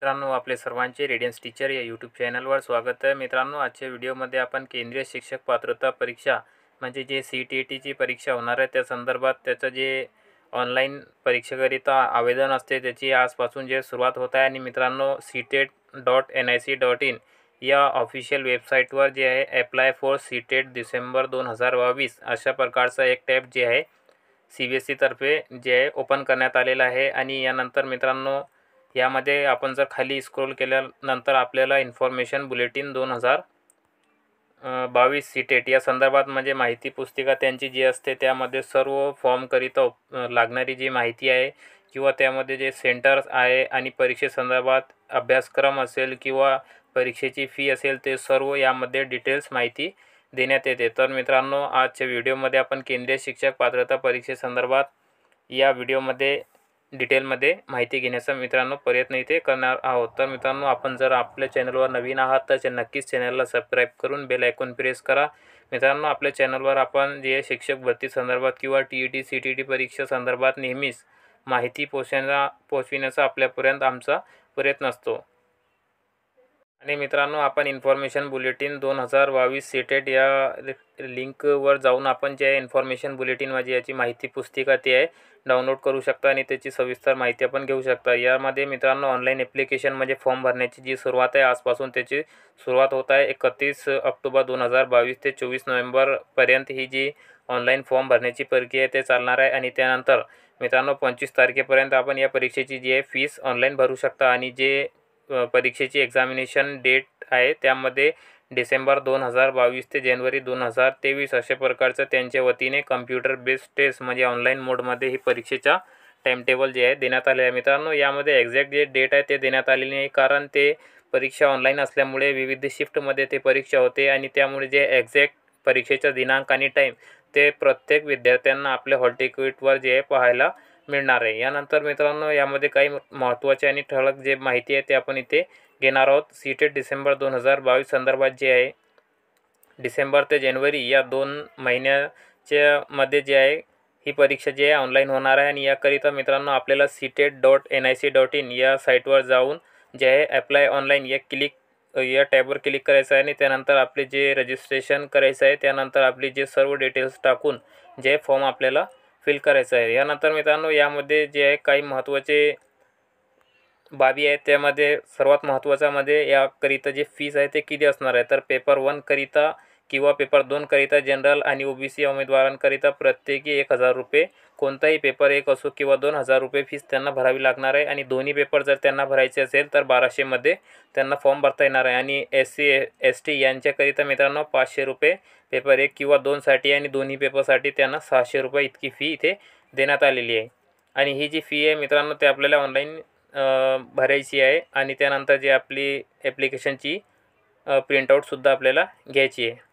मित्रांनो आपले सर्वांचे रेडियन्स टीचर या यूट्यूब चॅनलवर स्वागत आहे मित्रांनो आजच्या व्हिडिओमध्ये आपण केंद्रीय शिक्षक पात्रता परीक्षा म्हणजे जे सी टी ई टीची परीक्षा होणार आहे त्या संदर्भात त्याचं जे ऑनलाईन परीक्षेकरिता आवेदन असते त्याची आजपासून जे सुरुवात होत आहे आणि मित्रांनो CTET dot N I C dot in या ऑफिशियल वेबसाईटवर जे आहे apply for CTET December दोन हजार बावीस अशा प्रकारचा एक टॅप जे आहे सी बी एस सीतर्फे e जे आहे ओपन करण्यात आलेला आहे आणि यानंतर मित्रांनो यामध्ये आपण जर खाली स्क्रोल केल्यानंतर आपल्याला इन्फॉर्मेशन बुलेटिन दोन हजार बावीस सीटेट या संदर्भात म्हणजे माहिती पुस्तिका त्यांची जी असते त्यामध्ये सर्व फॉर्मकरिता लागणारी जी माहिती आहे किंवा त्यामध्ये जे सेंटर्स आहे आणि परीक्षेसंदर्भात अभ्यासक्रम असेल किंवा परीक्षेची फी असेल ते सर्व यामध्ये डिटेल्स माहिती देण्यात येते तर मित्रांनो आजच्या व्हिडिओमध्ये आपण केंद्रीय शिक्षक पात्रता परीक्षेसंदर्भात या व्हिडिओमध्ये डिटेलमध्ये माहिती घेण्याचा मित्रांनो प्रयत्न इथे करणार आहोत तर मित्रांनो आपण जर आपल्या चॅनलवर नवीन आहात तर नक्कीच चॅनलला सबस्क्राईब करून बेल ऐकून प्रेस करा मित्रांनो आपल्या चॅनलवर आपण जे शिक्षक भरती संदर्भात किंवा T E T C T T परीक्षा संदर्भात नेहमीच माहिती पोचण्या पोचविण्याचा आपल्यापर्यंत आमचा प्रयत्न असतो आणि मित्रांनो आपण इन्फॉर्मेशन बुलेटिन दोन हजार बावीस सेटेड e या लिंकवर जाऊन आपण जे इन्फॉर्मेशन बुलेटिन माझी याची माहिती पुस्तिका ती आहे डाउनलोड करू शकता आणि त्याची सविस्तर माहिती आपण घेऊ शकता यामध्ये मित्रांनो ऑनलाईन ॲप्लिकेशन म्हणजे फॉर्म भरण्याची जी सुरुवात आहे आजपासून त्याची सुरुवात होत आहे एकतीस ऑक्टोबर दोन हजार बावीस ते चोवीस नोव्हेंबरपर्यंत ही जी ऑनलाईन फॉर्म भरण्याची प्रक्रिया आहे ते चालणार आहे आणि त्यानंतर मित्रांनो पंचवीस तारखेपर्यंत आपण या परीक्षेची जी आहे फीस ऑनलाईन भरू शकता आणि जे परीक्षेची एक्झामिनेशन डेट आहे त्यामध्ये डिसेंबर दोन हजार बावीस ते जानेवारी दोन हजार तेवीस अशा प्रकारचं त्यांच्या वतीने कम्प्युटर बेस्ड टेस्ट म्हणजे ऑनलाईन मोडमध्ये ही परीक्षेचा टाईमटेबल जे आहे देण्यात आले आहे मित्रांनो यामध्ये एक्झॅक्ट जे डेट आहे ते देण्यात आलेली नाही कारण ते परीक्षा ऑनलाईन असल्यामुळे विविध शिफ्टमध्ये ते परीक्षा होते आणि त्यामुळे जे एक्झॅक्ट परीक्षेचा दिनांक आणि टाईम ते प्रत्येक विद्यार्थ्यांना आपल्या हॉल टिकीटवर जे आहे पाहायला मिळणार आहे यानंतर मित्रांनो यामध्ये काही महत्त्वाचे आणि ठळक जे माहिती आहे ते आपण इथे घेणार आहोत सीटेट डिसेंबर दोन हजार बावीस संदर्भात जे आहे डिसेंबर ते जानेवारी या दोन महिन्याच्या मध्ये जे आहे ही परीक्षा जी आहे ऑनलाईन होणार आहे आणि याकरिता मित्रांनो आपल्याला CTET dot N I C dot in या साईटवर जाऊन जे आहे ॲप्लाय ऑनलाईन या क्लिक या टॅबवर क्लिक करायचं आहे आणि त्यानंतर आपले जे रजिस्ट्रेशन करायचं आहे त्यानंतर आपली जे सर्व डिटेल्स टाकून जे फॉर्म आपल्याला फिल करायचं आहे यानंतर मित्रांनो यामध्ये जे आहे काही महत्त्वाचे बाबी आहेत त्यामध्ये सर्वात महत्त्वाच्यामध्ये याकरिता जे फीस आहे ते किती असणार आहे तर पेपर वनकरिता किंवा पेपर दोनकरिता जनरल आणि ओबीसी उमेदवारांकरिता प्रत्येकी एक हजार रुपये कोणताही पेपर एक असो किंवा दोन हजार रुपये फीस त्यांना भरावी लागणार आहे आणि दोन्ही पेपर जर त्यांना भरायचे असेल तर बाराशेमध्ये त्यांना फॉर्म भरता येणार आहे आणि एस सी एस टी यांच्याकरिता मित्रांनो पाचशे रुपये पेपर एक किंवा दोनसाठी आणि दोन्ही पेपरसाठी त्यांना सहाशे रुपये इतकी फी इथे देण्यात आलेली आहे आणि ही जी फी आहे मित्रांनो ते आपल्याला ऑनलाईन भरायची आहे आणि त्यानंतर जी आपली ॲप्लिकेशनची प्रिंटआउटसुद्धा आपल्याला घ्यायची आहे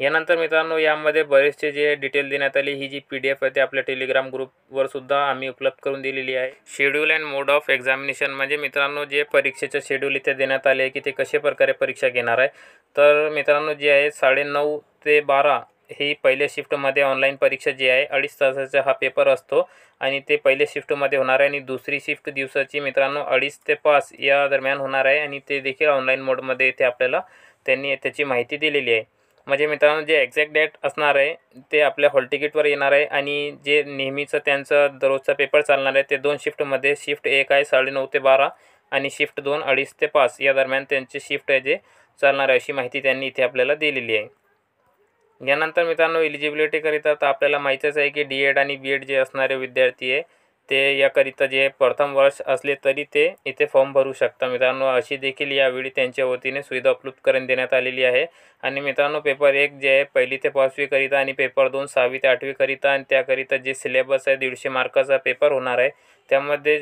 यानंतर मित्रांनो यामध्ये बरेचसे जे डिटेल देण्यात आली ही जी पी डी एफ आहे ती आपल्या टेलिग्राम ग्रुपवर सुद्धा आम्ही उपलब्ध करून दिलेली आहे schedule and mode of examination म्हणजे मित्रांनो जे परीक्षेचं शेड्यूल इथे देण्यात आले आहे की ते कशा प्रकारे परीक्षा घेणार आहे तर मित्रांनो जे आहे साडेनऊ ते बारा ही पहिल्या शिफ्टमध्ये ऑनलाईन परीक्षा जी आहे अडीच तासाचा हा पेपर असतो आणि ते पहिल्या शिफ्टमध्ये होणार आहे आणि दुसरी शिफ्ट दिवसाची मित्रांनो अडीच ते पाच या दरम्यान होणार आहे आणि ते देखील ऑनलाईन मोडमध्ये इथे आपल्याला त्यांनी त्याची माहिती दिलेली आहे म्हणजे मित्रांनो जे एक्झॅक्ट डेट असणार आहे ते आपल्या हॉल तिकीटवर येणार आहे आणि जे नेहमीचं त्यांचं दररोजचा पेपर चालणार आहे ते दोन शिफ्टमध्ये शिफ्ट एक आहे साडेनऊ ते बारा आणि शिफ्ट दोन अडीच ते पाच या दरम्यान त्यांची शिफ्ट आहे जे चालणार आहे अशी माहिती त्यांनी इथे आपल्याला दिलेली आहे यानंतर मित्रांनो एलिजिबिलिटीकरिता तर आपल्याला माहितीच आहे की डी एड आणि बी एड जे असणारे विद्यार्थी आहे ते याकरिता जे प्रथम वर्ष असले तरी ते इथे फॉर्म भरू शकता मित्रांनो अशी देखील यावेळी त्यांच्या वतीने सुविधा उपलब्ध करून देण्यात आलेली आहे आणि मित्रांनो पेपर एक जे आहे पहिली ते पाचवीकरिता आणि पेपर दोन सहावी ते आठवीकरिता आणि त्याकरिता जे सिलेबस आहे दीडशे मार्काचा पेपर होणार आहे त्यामध्ये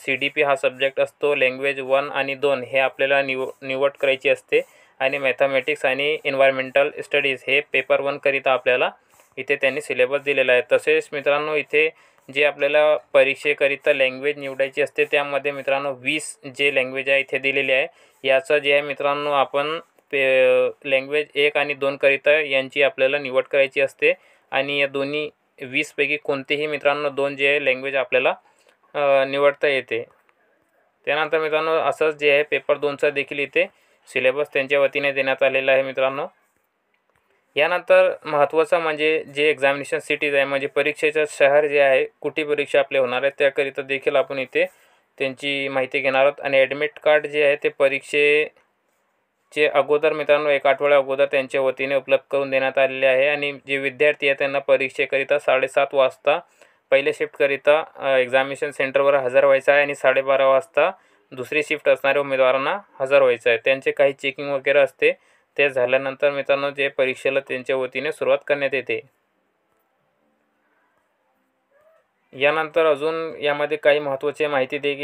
सी डी पी हा सब्जेक्ट असतो लँग्वेज वन आणि दोन हे आपल्याला निव निवड करायची असते आणि मॅथमॅटिक्स आणि एन्व्हायरमेंटल स्टडीज हे पेपर वनकरिता आपल्याला इथे त्यांनी सिलेबस दिलेला आहे तसेच मित्रांनो इथे जे आपल्याला परीक्षेकरिता लँग्वेज निवडायची असते त्यामध्ये मित्रांनो वीस जे लँग्वेज आहे इथे दिलेली आहे याचं जे आहे मित्रांनो आपण पे लँग्वेज एक आणि दोनकरिता यांची आपल्याला निवड करायची असते आणि या दोन्ही वीसपैकी कोणतेही मित्रांनो दोन जे आहे लँग्वेज आपल्याला निवडता येते त्यानंतर मित्रांनो असंच जे आहे पेपर दोनचा देखील इथे सिलेबस त्यांच्या वतीने देण्यात आलेला आहे मित्रांनो यानंतर महत्त्वाचं म्हणजे जे एक्झामिनेशन सिटीज आहे म्हणजे परीक्षेचं शहर जे आहे कुठे परीक्षा आपले होणार आहे त्याकरिता देखील आपण इथे त्यांची माहिती घेणार आहोत आणि ॲडमिट कार्ड जे आहे ते परीक्षेचे अगोदर मित्रांनो एक आठवड्या अगोदर त्यांच्या वतीने उपलब्ध करून देण्यात आलेले आहे आणि जे विद्यार्थी आहे त्यांना परीक्षेकरिता साडेसात वाजता पहिल्या शिफ्टकरिता एक्झामिनेशन सेंटरवर हजर व्हायचं आहे आणि साडेबारा वाजता दुसरी शिफ्ट असणाऱ्या उमेदवारांना हजर व्हायचं आहे त्यांचे काही चेकिंग वगैरे असते ते झाल्यानंतर मित्रांनो जे परीक्षेला त्यांच्या वतीने सुरुवात करण्यात येते यानंतर अजून यामध्ये काही महत्त्वाचे माहिती दे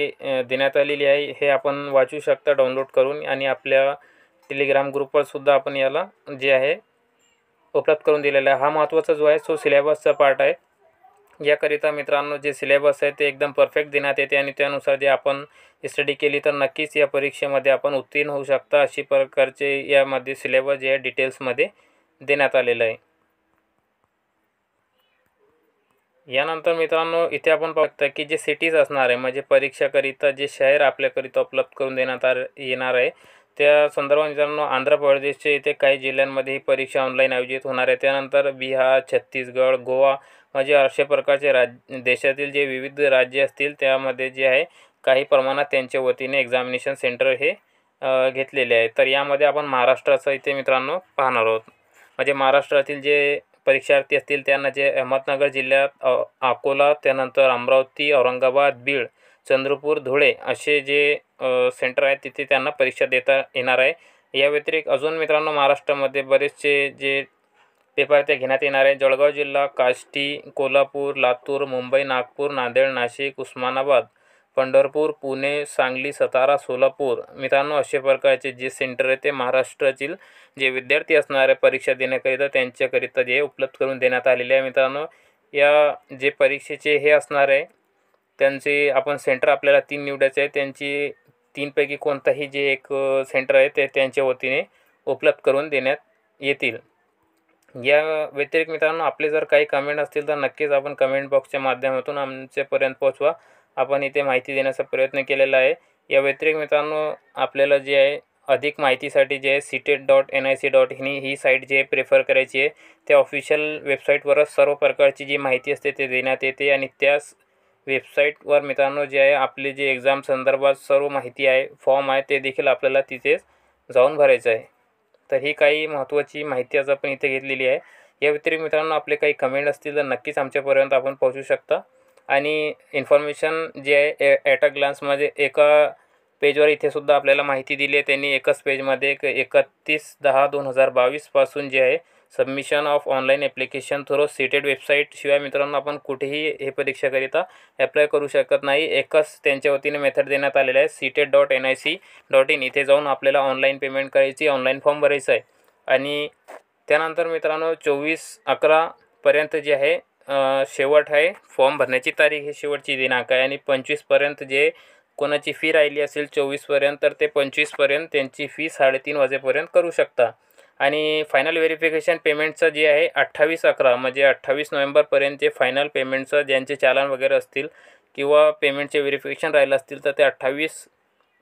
देण्यात आलेली आहे हे आपण वाचू शकता डाउनलोड करून आणि आपल्या टेलिग्राम ग्रुपवर सुद्धा आपण याला जे आहे उपलब्ध करून दिलेला आहे हा महत्त्वाचा जो आहे सो सिलेबसचा पार्ट आहे याकरिता मित्रांनो जे सिलेबस आहे ते एकदम परफेक्ट देण्यात येते आणि त्यानुसार जे आपण स्टडी केली तर नक्कीच या परीक्षेमध्ये आपण उत्तीर्ण होऊ शकता अशी प्रकारचे यामध्ये सिलेबस जे आहे डिटेल्समध्ये देण्यात आलेलं आहे यानंतर मित्रांनो इथे आपण बघता की जे सिटीज असणार आहे म्हणजे परीक्षाकरिता जे शहर आपल्याकरिता उपलब्ध करून देण्यात आ येणार आहे त्या संदर्भात मित्रांनो आंध्र प्रदेशचे इथे काही जिल्ह्यांमध्ये ही परीक्षा ऑनलाईन आयोजित होणार आहे त्यानंतर बिहार छत्तीसगड गोवा म्हणजे अशा प्रकारचे राज देशातील जे विविध राज्य असतील त्यामध्ये जे आहे काही प्रमाणात त्यांच्या वतीने एक्झामिनेशन सेंटर हे घेतलेले आहे तर यामध्ये आपण महाराष्ट्राचं इथे मित्रांनो पाहणार आहोत म्हणजे महाराष्ट्रातील जे परीक्षार्थी असतील त्यांना जे अहमदनगर जिल्ह्यात अकोला त्यानंतर अमरावती औरंगाबाद बीड चंद्रपूर धुळे असे जे सेंटर आहेत तिथे त्यांना परीक्षा देता येणार आहे या व्यतिरिक्त अजून मित्रांनो महाराष्ट्रामध्ये बरेचसे जे पेपर ते घेण्यात येणार आहे जळगाव जिल्हा काष्टी कोल्हापूर लातूर मुंबई नागपूर नांदेड नाशिक उस्मानाबाद पंढरपूर पुणे सांगली सातारा सोलापूर मित्रांनो असे प्रकारचे जे सेंटर आहे ते महाराष्ट्रातील जे विद्यार्थी असणारे परीक्षा देण्याकरिता त्यांच्याकरिता जे उपलब्ध करून देण्यात आलेले आहे मित्रांनो या जे परीक्षेचे हे असणार आहे त्यांचे आपण सेंटर आपल्याला तीन निवडायचे आहे त्यांची तीनपैकी कोणताही जे एक सेंटर आहे ते त्यांच्या वतीने उपलब्ध करून देण्यात येतील या व्यतिरिक्त मित्रांनो आपले जर काही कमेंट असतील तर नक्कीच आपण कमेंट बॉक्सच्या माध्यमातून आमच्यापर्यंत पोहोचवा आपण इथे माहिती देण्याचा प्रयत्न केलेला आहे या व्यतिरिक्त मित्रांनो आपल्याला जे आहे अधिक माहितीसाठी जे आहे CTET dot N I C dot हिनी ही साईट जे प्रेफर करायची आहे त्या ऑफिशियल वेबसाईटवरच सर्व प्रकारची जी माहिती असते ते देण्यात येते आणि त्याच वेबसाईटवर मित्रांनो जे आहे आपले जे एक्झाम संदर्भात सर्व माहिती आहे फॉर्म आहे ते देखील आपल्याला तिथेच जाऊन भरायचं आहे तर ही काही महत्त्वाची माहिती आज आपण इथे घेतलेली आहे या व्यतिरिक्त मित्रांनो आपले काही कमेंट असतील तर नक्कीच आमच्यापर्यंत आपण पोहोचू शकता आणि इन्फॉर्मेशन जे आहे ॲट अ ग्लान्समध्ये एका पेजवर इथे सुद्धा आपल्याला माहिती दिली आहे त्यांनी एकाच पेजमध्ये एक एकतीस दहा दोन हजार बावीसपासून जे आहे submission of online application through CTET website शिवाय मित्रांनो आपण कुठेही हे परीक्षेकरिता अप्लाय करू शकत नाही एकच त्यांच्या वतीने मेथड देण्यात आलेलं आहे CTET dot N I C dot in इथे जाऊन आपल्याला ऑनलाईन पेमेंट करायची ऑनलाईन फॉर्म भरायचा आहे आणि त्यानंतर मित्रांनो चोवीस अकरापर्यंत जे आहे शेवट आहे फॉर्म भरण्याची तारीख ही शेवटची दिनांक आहे आणि पंचवीसपर्यंत जे कोणाची फी राहिली असेल चोवीसपर्यंत तर ते पंचवीसपर्यंत त्यांची फी साडेतीन वाजेपर्यंत करू शकता आणि फायनल व्हेरिफिकेशन पेमेंटचं जे आहे अठ्ठावीस अकरा म्हणजे अठ्ठावीस नोव्हेंबरपर्यंत जे फायनल पेमेंटचं ज्यांचे चालन वगैरे असतील किंवा पेमेंटचे व्हेरिफिकेशन राहिलं असतील तर ते अठ्ठावीस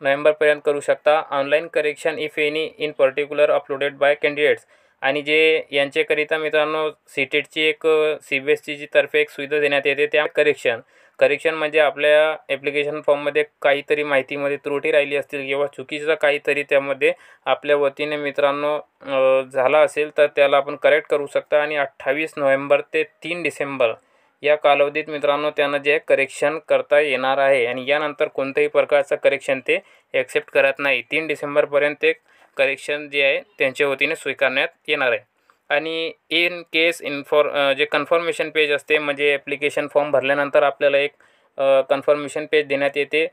नोव्हेंबरपर्यंत करू शकता online correction if any in particular uploaded by candidates आणि जे यांच्याकरिता मित्रांनो सी टेटची e एक सी बी एस सीची तर्फे एक सुविधा देण्यात येते त्या करेक्शन करेक्शन म्हणजे आपल्या ॲप्लिकेशन फॉर्ममध्ये काहीतरी माहितीमध्ये त्रुटी राहिली असतील किंवा चुकीचं काहीतरी त्यामध्ये आपल्या वतीने मित्रांनो झाला असेल तर त्याला आपण करेक्ट करू शकता आणि अठ्ठावीस नोव्हेंबर ते तीन डिसेंबर या कालावधीत मित्रांनो त्यांना जे करेक्शन करता येणार आहे आणि यानंतर कोणत्याही प्रकारचं करेक्शन ते ॲक्सेप्ट करत नाही तीन डिसेंबरपर्यंत ते करेक्शन जे आहे त्यांच्या वतीने स्वीकारण्यात येणार आहे आणि इन केस इन्फॉर् जे कन्फर्मेशन पेज असते म्हणजे ॲप्लिकेशन फॉर्म भरल्यानंतर आपल्याला एक कन्फर्मेशन पेज देण्यात येते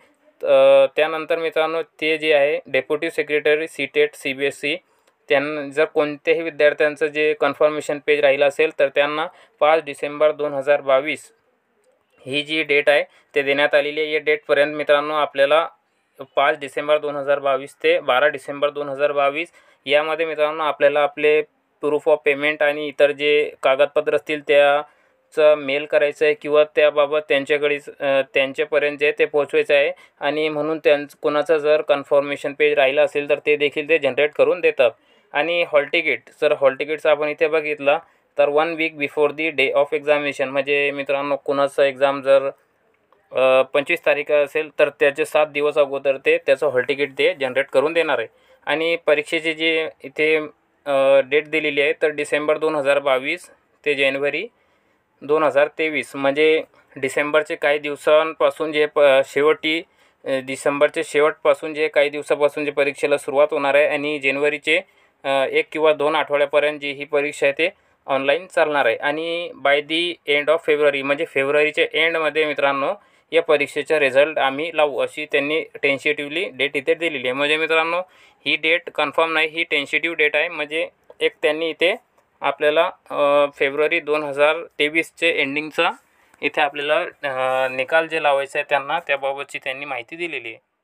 त्यानंतर मित्रांनो ते जे आहे deputy secretary CTET C B S C त्यां जर कोणत्याही विद्यार्थ्यांचं जे कन्फर्मेशन पेज राहिलं असेल तर त्यांना पाच डिसेंबर दोन हजार बावीस ही जी डेट आहे ते देण्यात आलेली आहे या डेटपर्यंत मित्रांनो आपल्याला पाच डिसेंबर दोन हजार बावीस ते बारा डिसेंबर दोन हजार बावीस यामध्ये मित्रांनो आपल्याला आपले प्रूफ ऑफ पेमेंट आणि इतर जे कागदपत्र असतील त्याचं मेल करायचं आहे किंवा त्याबाबत त्यांच्याकडेच त्यांच्यापर्यंत जे ते पोहोचवायचं आहे आणि म्हणून त्यांचं कोणाचं जर कन्फर्मेशन पेज राहिलं असेल तर ते देखील ते जनरेट करून देतात आणि हॉल तिकीट सर हॉल तिकीटचा आपण इथे बघितला तर one week before the day of examination म्हणजे मित्रांनो कुणाचं एक्झाम जर पंचवीस तारीख असेल तर त्याचे सात दिवस अगोदर ते त्याचं हॉल तिकीट ते जनरेट करून देणार आहे आणि परीक्षेचे जे इथे डेट दिलेली आहे तर डिसेंबर दोन हजार बावीस ते जानेवारी दोन हजार तेवीस म्हणजे डिसेंबरचे काही दिवसांपासून जे प शेवटी डिसेंबरचे शेवटपासून जे काही दिवसापासून जे परीक्षेला सुरुवात होणार आहे आणि जानेवारीचे एक किंवा दोन आठवड्यापर्यंत जी ही परीक्षा आहे ते ऑनलाईन चालणार आहे आणि by the end of February म्हणजे फेब्रुवारीच्या एंडमध्ये मित्रांनो या परीक्षेचा रिझल्ट आम्ही लावू अशी त्यांनी टेन्शेटिव्हली डेट इथे दिलेली आहे म्हणजे मित्रांनो ही डेट कन्फर्म नाही ही टेन्शेटिव्ह डेट आहे म्हणजे एक त्यांनी इथे आपल्याला फेब्रुवारी दोन हजार तेवीसचे एंडिंगचा इथे आपल्याला निकाल जे लावायचा आहे त्यांना त्याबाबतची त्यांनी माहिती दिलेली आहे